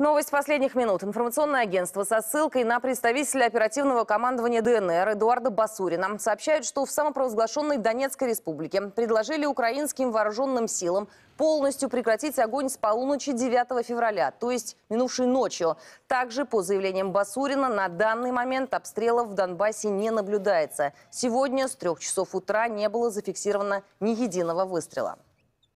Новость последних минут. Информационное агентство со ссылкой на представителя оперативного командования ДНР Эдуарда Басурина сообщает, что в самопровозглашенной Донецкой республике предложили украинским вооруженным силам полностью прекратить огонь с полуночи 9 февраля, то есть минувшей ночью. Также, по заявлениям Басурина, на данный момент обстрелов в Донбассе не наблюдается. Сегодня с трех часов утра не было зафиксировано ни единого выстрела.